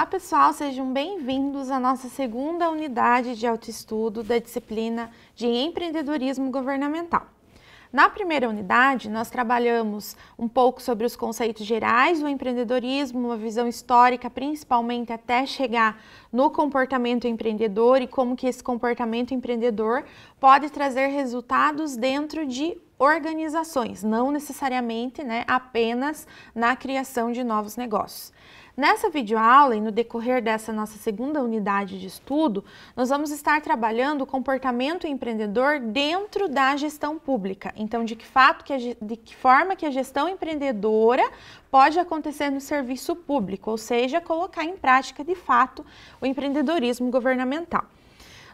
Olá, pessoal, sejam bem-vindos à nossa segunda unidade de autoestudo da disciplina de empreendedorismo governamental. Na primeira unidade, nós trabalhamos um pouco sobre os conceitos gerais do empreendedorismo, uma visão histórica, principalmente até chegar no comportamento empreendedor e como que esse comportamento empreendedor pode trazer resultados dentro de organizações, não necessariamente, né, apenas na criação de novos negócios. Nessa videoaula e no decorrer dessa nossa segunda unidade de estudo, nós vamos estar trabalhando o comportamento empreendedor dentro da gestão pública. Então, de que fato, que de que forma que a gestão empreendedora pode acontecer no serviço público, ou seja, colocar em prática de fato o empreendedorismo governamental.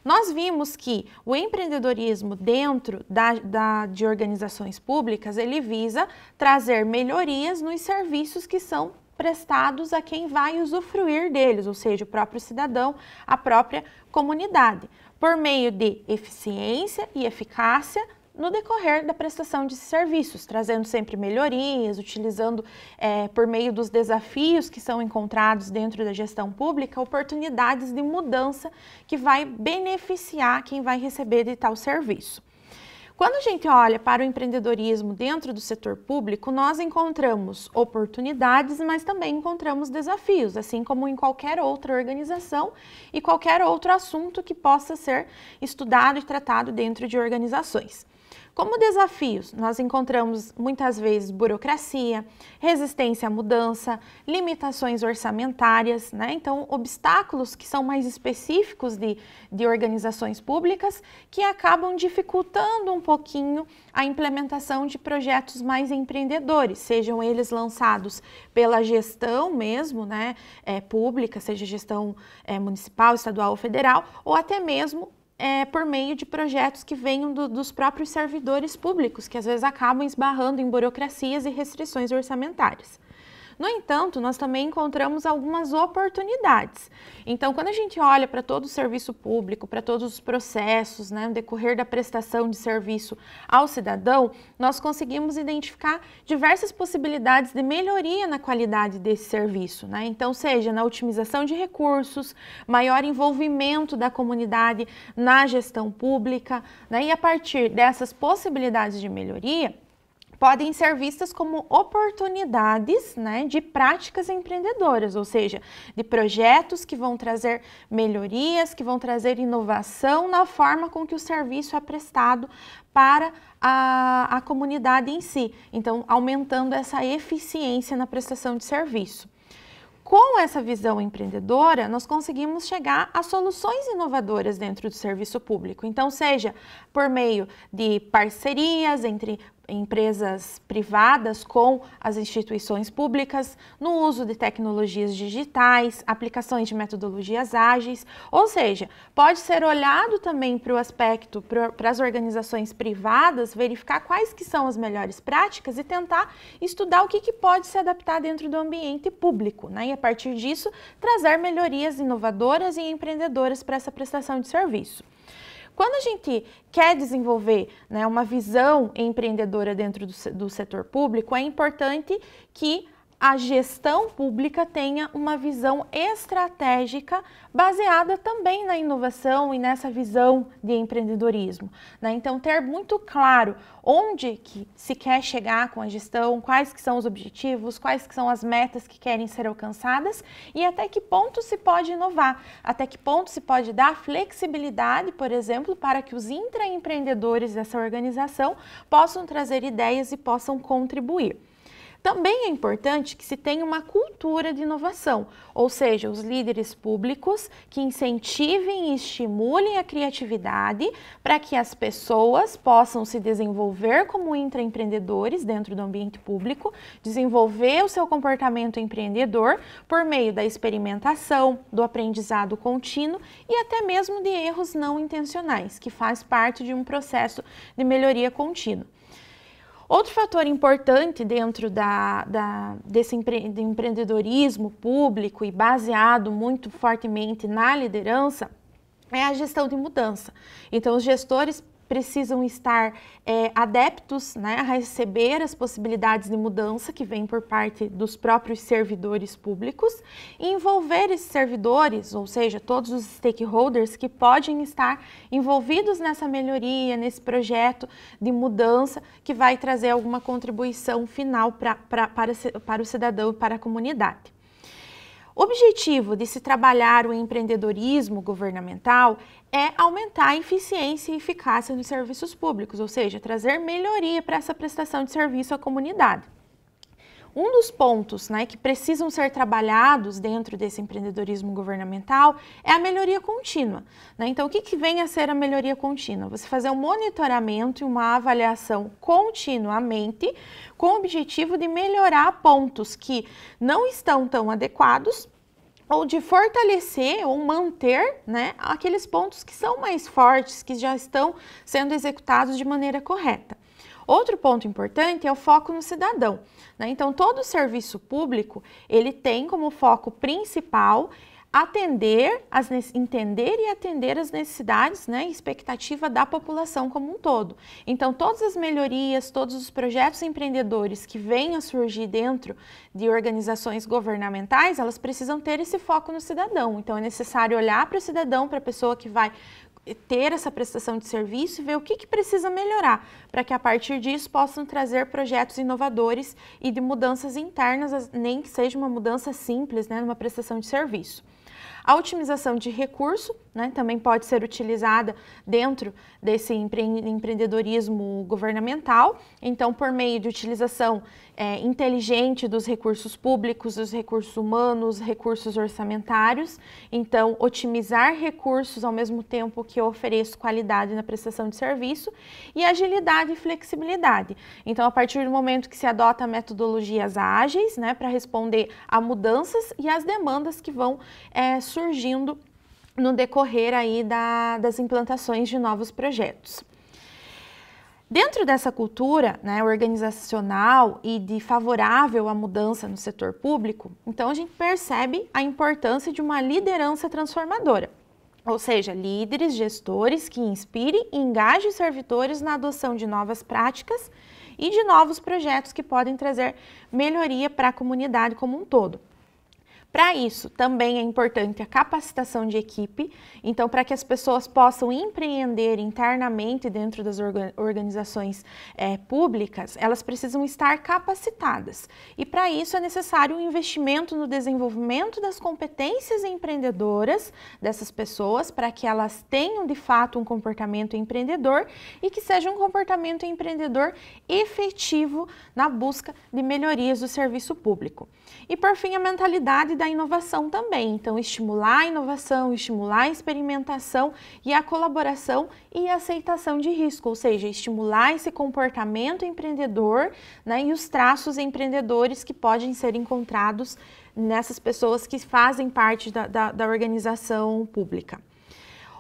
Nós vimos que o empreendedorismo dentro da, da, de organizações públicas, ele visa trazer melhorias nos serviços que são prestados a quem vai usufruir deles, ou seja, o próprio cidadão, a própria comunidade, por meio de eficiência e eficácia no decorrer da prestação de serviços, trazendo sempre melhorias, utilizando é, por meio dos desafios que são encontrados dentro da gestão pública, oportunidades de mudança que vai beneficiar quem vai receber de tal serviço. Quando a gente olha para o empreendedorismo dentro do setor público, nós encontramos oportunidades, mas também encontramos desafios, assim como em qualquer outra organização e qualquer outro assunto que possa ser estudado e tratado dentro de organizações. Como desafios, nós encontramos muitas vezes burocracia, resistência à mudança, limitações orçamentárias, né? então obstáculos que são mais específicos de, de organizações públicas que acabam dificultando um pouquinho a implementação de projetos mais empreendedores, sejam eles lançados pela gestão mesmo, né, é, pública, seja gestão é, municipal, estadual ou federal, ou até mesmo é, por meio de projetos que venham do, dos próprios servidores públicos, que às vezes acabam esbarrando em burocracias e restrições orçamentárias. No entanto, nós também encontramos algumas oportunidades. Então, quando a gente olha para todo o serviço público, para todos os processos, né, no decorrer da prestação de serviço ao cidadão, nós conseguimos identificar diversas possibilidades de melhoria na qualidade desse serviço. Né? Então, seja na otimização de recursos, maior envolvimento da comunidade na gestão pública, né? e a partir dessas possibilidades de melhoria, podem ser vistas como oportunidades né, de práticas empreendedoras, ou seja, de projetos que vão trazer melhorias, que vão trazer inovação na forma com que o serviço é prestado para a, a comunidade em si. Então, aumentando essa eficiência na prestação de serviço. Com essa visão empreendedora, nós conseguimos chegar a soluções inovadoras dentro do serviço público. Então, seja por meio de parcerias entre empresas privadas com as instituições públicas, no uso de tecnologias digitais, aplicações de metodologias ágeis, ou seja, pode ser olhado também para o aspecto para as organizações privadas, verificar quais que são as melhores práticas e tentar estudar o que, que pode se adaptar dentro do ambiente público, né? E a partir disso trazer melhorias inovadoras e empreendedoras para essa prestação de serviço. Quando a gente quer desenvolver né, uma visão empreendedora dentro do, do setor público, é importante que a gestão pública tenha uma visão estratégica baseada também na inovação e nessa visão de empreendedorismo. Né? Então, ter muito claro onde que se quer chegar com a gestão, quais que são os objetivos, quais que são as metas que querem ser alcançadas e até que ponto se pode inovar, até que ponto se pode dar flexibilidade, por exemplo, para que os intraempreendedores dessa organização possam trazer ideias e possam contribuir. Também é importante que se tenha uma cultura de inovação, ou seja, os líderes públicos que incentivem e estimulem a criatividade para que as pessoas possam se desenvolver como intraempreendedores dentro do ambiente público, desenvolver o seu comportamento empreendedor por meio da experimentação, do aprendizado contínuo e até mesmo de erros não intencionais, que faz parte de um processo de melhoria contínua. Outro fator importante dentro da, da, desse empre, empreendedorismo público e baseado muito fortemente na liderança é a gestão de mudança. Então, os gestores precisam estar é, adeptos né, a receber as possibilidades de mudança que vêm por parte dos próprios servidores públicos e envolver esses servidores, ou seja, todos os stakeholders que podem estar envolvidos nessa melhoria, nesse projeto de mudança que vai trazer alguma contribuição final pra, pra, para, para o cidadão e para a comunidade. O objetivo de se trabalhar o empreendedorismo governamental é aumentar a eficiência e eficácia nos serviços públicos, ou seja, trazer melhoria para essa prestação de serviço à comunidade. Um dos pontos né, que precisam ser trabalhados dentro desse empreendedorismo governamental é a melhoria contínua. Né? Então, o que, que vem a ser a melhoria contínua? Você fazer um monitoramento e uma avaliação continuamente com o objetivo de melhorar pontos que não estão tão adequados ou de fortalecer ou manter né, aqueles pontos que são mais fortes, que já estão sendo executados de maneira correta. Outro ponto importante é o foco no cidadão. Né? Então, todo serviço público, ele tem como foco principal atender, as, entender e atender as necessidades né, e expectativa da população como um todo. Então, todas as melhorias, todos os projetos empreendedores que venham a surgir dentro de organizações governamentais, elas precisam ter esse foco no cidadão. Então, é necessário olhar para o cidadão, para a pessoa que vai ter essa prestação de serviço e ver o que, que precisa melhorar, para que a partir disso possam trazer projetos inovadores e de mudanças internas, nem que seja uma mudança simples, né, numa prestação de serviço. A otimização de recurso né, também pode ser utilizada dentro desse empreendedorismo governamental. Então, por meio de utilização é, inteligente dos recursos públicos, dos recursos humanos, recursos orçamentários. Então, otimizar recursos ao mesmo tempo que eu ofereço qualidade na prestação de serviço e agilidade e flexibilidade. Então, a partir do momento que se adota metodologias ágeis né, para responder a mudanças e as demandas que vão é, eh, surgindo no decorrer aí da, das implantações de novos projetos. Dentro dessa cultura né, organizacional e de favorável à mudança no setor público, então a gente percebe a importância de uma liderança transformadora, ou seja, líderes, gestores que inspirem e engajem servidores na adoção de novas práticas e de novos projetos que podem trazer melhoria para a comunidade como um todo. Para isso, também é importante a capacitação de equipe, então, para que as pessoas possam empreender internamente dentro das organizações é, públicas, elas precisam estar capacitadas. E para isso é necessário um investimento no desenvolvimento das competências empreendedoras dessas pessoas, para que elas tenham de fato um comportamento empreendedor e que seja um comportamento empreendedor efetivo na busca de melhorias do serviço público. E por fim, a mentalidade da da inovação também. Então, estimular a inovação, estimular a experimentação e a colaboração e a aceitação de risco, ou seja, estimular esse comportamento empreendedor né, e os traços empreendedores que podem ser encontrados nessas pessoas que fazem parte da, da, da organização pública.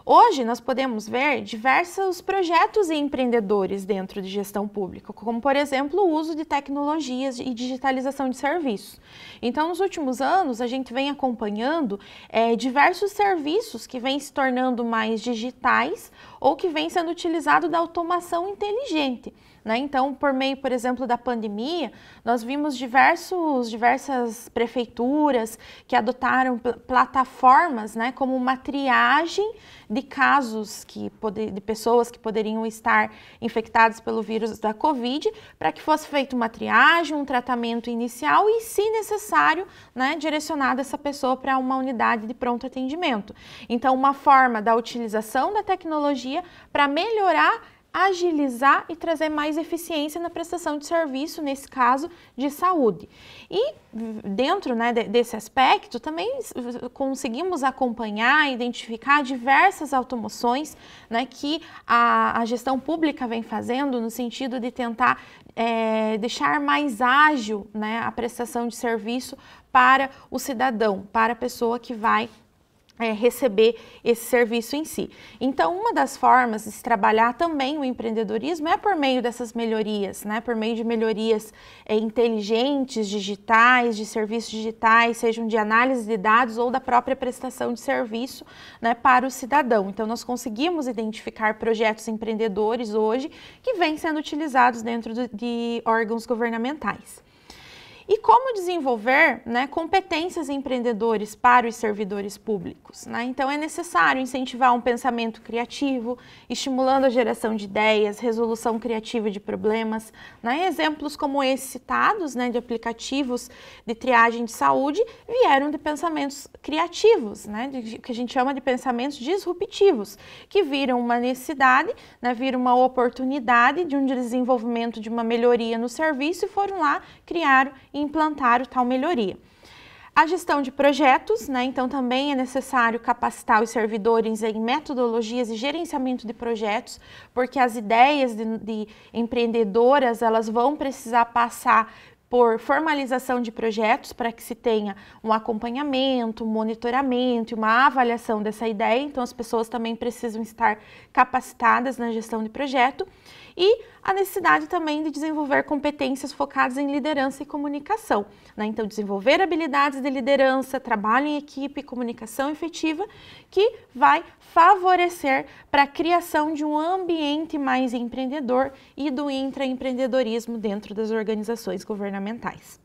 Hoje nós podemos ver diversos projetos e empreendedores dentro de gestão pública, como por exemplo o uso de tecnologias e digitalização de serviços. Então, nos últimos anos a gente vem acompanhando é, diversos serviços que vêm se tornando mais digitais ou que vêm sendo utilizados da automação inteligente. Né? Então, por meio, por exemplo, da pandemia, nós vimos diversos, diversas prefeituras que adotaram pl plataformas né, como uma triagem de casos que de pessoas que poderiam estar infectadas pelo vírus da Covid, para que fosse feita uma triagem, um tratamento inicial e, se necessário, né, direcionada essa pessoa para uma unidade de pronto atendimento. Então, uma forma da utilização da tecnologia para melhorar agilizar e trazer mais eficiência na prestação de serviço, nesse caso, de saúde. E dentro né, desse aspecto, também conseguimos acompanhar, identificar diversas automoções né, que a, a, gestão pública vem fazendo no sentido de tentar é, deixar mais ágil né, a prestação de serviço para o cidadão, para a pessoa que vai é, receber esse serviço em si. Então, uma das formas de se trabalhar também o empreendedorismo é por meio dessas melhorias, né? Por meio de melhorias é, inteligentes, digitais, de serviços digitais, sejam de análise de dados ou da própria prestação de serviço, né, para o cidadão. Então, nós conseguimos identificar projetos empreendedores hoje que vêm sendo utilizados dentro de órgãos governamentais. E como desenvolver né, competências empreendedores para os servidores públicos? Né? Então, é necessário incentivar um pensamento criativo, estimulando a geração de ideias, resolução criativa de problemas. Né? Exemplos como esses citados né, de aplicativos de triagem de saúde vieram de pensamentos criativos, né? de, que a gente chama de pensamentos disruptivos, que viram uma necessidade, né? viram uma oportunidade de um desenvolvimento de uma melhoria no serviço e foram lá criar implantar o tal melhoria. A gestão de projetos, né? Então também é necessário capacitar os servidores em metodologias e gerenciamento de projetos, porque as ideias de, de empreendedoras elas vão precisar passar por formalização de projetos para que se tenha um acompanhamento, um monitoramento e uma avaliação dessa ideia. Então, as pessoas também precisam estar capacitadas na gestão de projeto e a necessidade também de desenvolver competências focadas em liderança e comunicação. Né? Então, desenvolver habilidades de liderança, trabalho em equipe, comunicação efetiva, que vai favorecer para a criação de um ambiente mais empreendedor e do intraempreendedorismo dentro das organizações governamentais.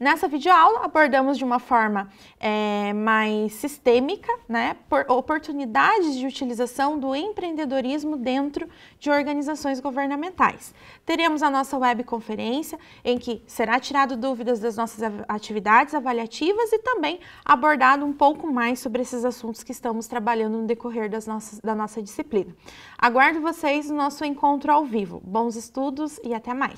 Nessa videoaula abordamos de uma forma é, mais sistêmica, né, oportunidades de utilização do empreendedorismo dentro de organizações governamentais. Teremos a nossa webconferência em que será tirado dúvidas das nossas atividades avaliativas e também abordado um pouco mais sobre esses assuntos que estamos trabalhando no decorrer das nossas, da nossa disciplina. Aguardo vocês no nosso encontro ao vivo. Bons estudos e até mais!